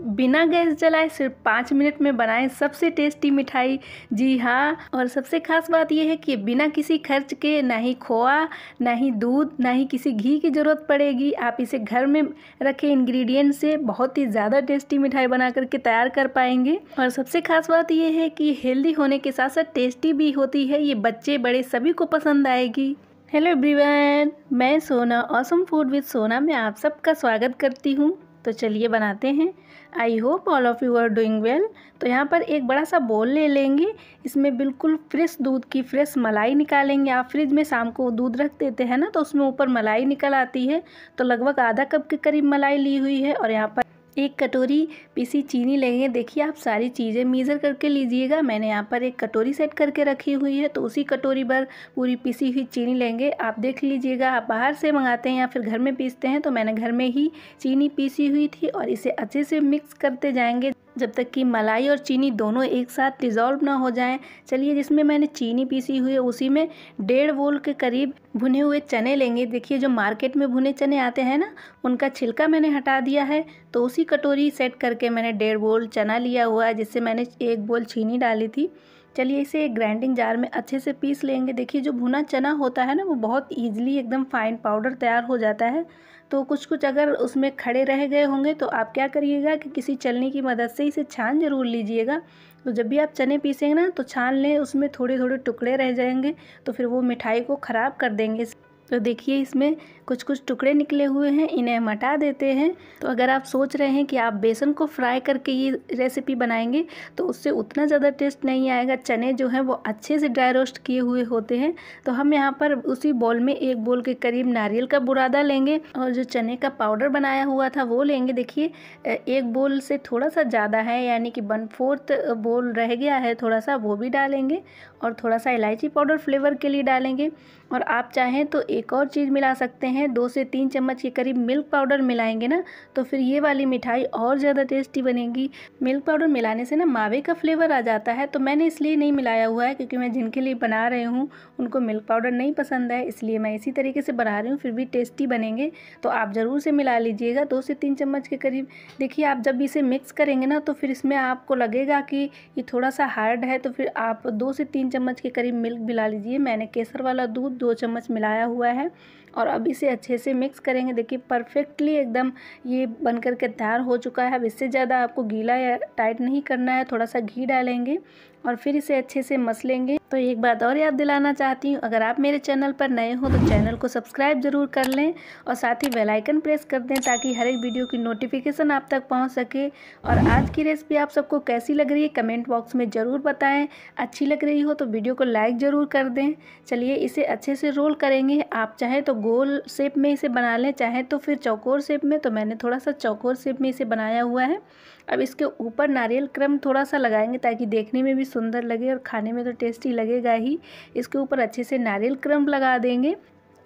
बिना गैस जलाए सिर्फ पाँच मिनट में बनाएं सबसे टेस्टी मिठाई जी हाँ और सबसे खास बात यह है कि बिना किसी खर्च के ना ही खोआ ना ही दूध ना ही किसी घी की ज़रूरत पड़ेगी आप इसे घर में रखे इंग्रेडिएंट से बहुत ही ज़्यादा टेस्टी मिठाई बना करके तैयार कर पाएंगे और सबसे खास बात यह है कि हेल्दी होने के साथ साथ टेस्टी भी होती है ये बच्चे बड़े सभी को पसंद आएगी हेलो एवरीवन मैं सोना ऑसम फूड विद सोना में आप सबका स्वागत करती हूँ तो चलिए बनाते हैं I hope all of you are doing well तो यहाँ पर एक बड़ा सा बोल ले लेंगे इसमें बिल्कुल फ्रेश दूध की फ्रेश मलाई निकालेंगे आप फ्रिज में शाम को दूध रख देते हैं ना तो उसमें ऊपर मलाई निकल आती है तो लगभग आधा कप के करीब मलाई ली हुई है और यहाँ पर एक कटोरी पीसी चीनी लेंगे देखिए आप सारी चीज़ें मीज़र करके लीजिएगा मैंने यहाँ पर एक कटोरी सेट करके रखी हुई है तो उसी कटोरी पर पूरी पीसी हुई चीनी लेंगे आप देख लीजिएगा आप बाहर से मंगाते हैं या फिर घर में पीसते हैं तो मैंने घर में ही चीनी पीसी हुई थी और इसे अच्छे से मिक्स करते जाएंगे जब तक कि मलाई और चीनी दोनों एक साथ डिज़ोल्व ना हो जाएं चलिए जिसमें मैंने चीनी पीसी हुई है उसी में डेढ़ वोल के करीब भुने हुए चने लेंगे देखिए जो मार्केट में भुने चने आते हैं ना उनका छिलका मैंने हटा दिया है तो उसी कटोरी सेट करके मैंने डेढ़ बोल चना लिया हुआ है जिससे मैंने एक बोल चीनी डाली थी चलिए इसे एक ग्राइंडिंग जार में अच्छे से पीस लेंगे देखिए जो भुना चना होता है ना वो बहुत ईजिली एकदम फाइन पाउडर तैयार हो जाता है तो कुछ कुछ अगर उसमें खड़े रह गए होंगे तो आप क्या करिएगा कि किसी चलनी की मदद से इसे छान ज़रूर लीजिएगा तो जब भी आप चने पीसेंगे ना तो छान लें उसमें थोड़े थोड़े टुकड़े रह जाएंगे तो फिर वो मिठाई को ख़राब कर देंगे तो देखिए इसमें कुछ कुछ टुकड़े निकले हुए हैं इन्हें हम हटा देते हैं तो अगर आप सोच रहे हैं कि आप बेसन को फ्राई करके ये रेसिपी बनाएंगे तो उससे उतना ज़्यादा टेस्ट नहीं आएगा चने जो हैं वो अच्छे से ड्राई रोस्ट किए हुए होते हैं तो हम यहाँ पर उसी बॉल में एक बॉल के करीब नारियल का बुरादा लेंगे और जो चने का पाउडर बनाया हुआ था वो लेंगे देखिए एक बॉल से थोड़ा सा ज़्यादा है यानी कि वन फोर्थ बॉल रह गया है थोड़ा सा वो भी डालेंगे और थोड़ा सा इलायची पाउडर फ्लेवर के लिए डालेंगे और आप चाहें तो एक एक और चीज़ मिला सकते हैं दो से तीन चम्मच के करीब मिल्क पाउडर मिलाएंगे ना तो फिर ये वाली मिठाई और ज़्यादा टेस्टी बनेगी मिल्क पाउडर मिलाने से ना मावे का फ्लेवर आ जाता है तो मैंने इसलिए नहीं मिलाया हुआ है क्योंकि मैं जिनके लिए बना रही हूँ उनको मिल्क पाउडर नहीं पसंद है इसलिए मैं इसी तरीके से बना रही हूँ फिर भी टेस्टी बनेंगे तो आप ज़रूर से मिला लीजिएगा दो से तीन चम्मच के करीब देखिए आप जब इसे मिक्स करेंगे ना तो फिर इसमें आपको लगेगा कि ये थोड़ा सा हार्ड है तो फिर आप दो से तीन चम्मच के करीब मिल्क मिला लीजिए मैंने केसर वाला दूध दो चम्मच मिलाया हुआ हुआ है और अब इसे अच्छे से मिक्स करेंगे देखिए परफेक्टली एकदम ये बन कर के तैयार हो चुका है अब इससे ज़्यादा आपको गीला या टाइट नहीं करना है थोड़ा सा घी डालेंगे और फिर इसे अच्छे से मस लेंगे तो एक बात और याद दिलाना चाहती हूँ अगर आप मेरे चैनल पर नए हो तो चैनल को सब्सक्राइब ज़रूर कर लें और साथ ही बेल आइकन प्रेस कर दें ताकि हर एक वीडियो की नोटिफिकेशन आप तक पहुँच सके और आज की रेसिपी आप सबको कैसी लग रही है कमेंट बॉक्स में ज़रूर बताएं अच्छी लग रही हो तो वीडियो को लाइक ज़रूर कर दें चलिए इसे अच्छे से रोल करेंगे आप चाहें तो गोल शेप में इसे बना लें चाहे तो फिर चौकोर शेप में तो मैंने थोड़ा सा चौकोर शेप में इसे बनाया हुआ है अब इसके ऊपर नारियल क्रम थोड़ा सा लगाएंगे ताकि देखने में भी सुंदर लगे और खाने में तो टेस्टी लगेगा ही इसके ऊपर अच्छे से नारियल क्रम लगा देंगे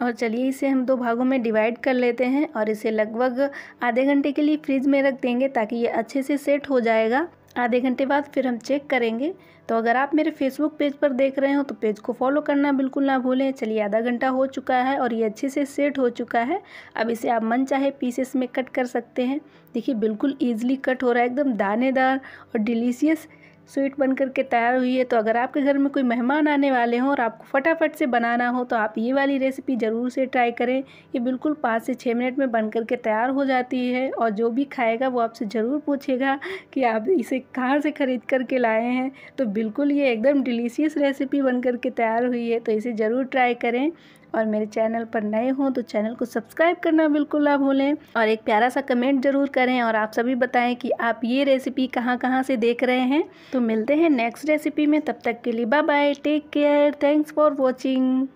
और चलिए इसे हम दो भागों में डिवाइड कर लेते हैं और इसे लगभग आधे घंटे के लिए फ्रिज में रख देंगे ताकि ये अच्छे से सेट हो जाएगा आधे घंटे बाद फिर हम चेक करेंगे तो अगर आप मेरे फेसबुक पेज पर देख रहे हो तो पेज को फॉलो करना बिल्कुल ना भूलें चलिए आधा घंटा हो चुका है और ये अच्छे से सेट हो चुका है अब इसे आप मन चाहे पीसेस में कट कर सकते हैं देखिए बिल्कुल ईजिली कट हो रहा है एकदम दानेदार और डिलीशियस स्वीट बन करके तैयार हुई है तो अगर आपके घर में कोई मेहमान आने वाले हों और आपको फटाफट से बनाना हो तो आप ये वाली रेसिपी ज़रूर से ट्राई करें ये बिल्कुल पाँच से छः मिनट में बनकर के तैयार हो जाती है और जो भी खाएगा वो आपसे ज़रूर पूछेगा कि आप इसे कहाँ से ख़रीद करके लाए हैं तो बिल्कुल ये एकदम डिलीशियस रेसिपी बन करके तैयार हुई है तो इसे ज़रूर ट्राई करें और मेरे चैनल पर नए हों तो चैनल को सब्सक्राइब करना बिल्कुल ना भूलें और एक प्यारा सा कमेंट ज़रूर करें और आप सभी बताएं कि आप ये रेसिपी कहाँ कहाँ से देख रहे हैं तो मिलते हैं नेक्स्ट रेसिपी में तब तक के लिए bye bye take care thanks for watching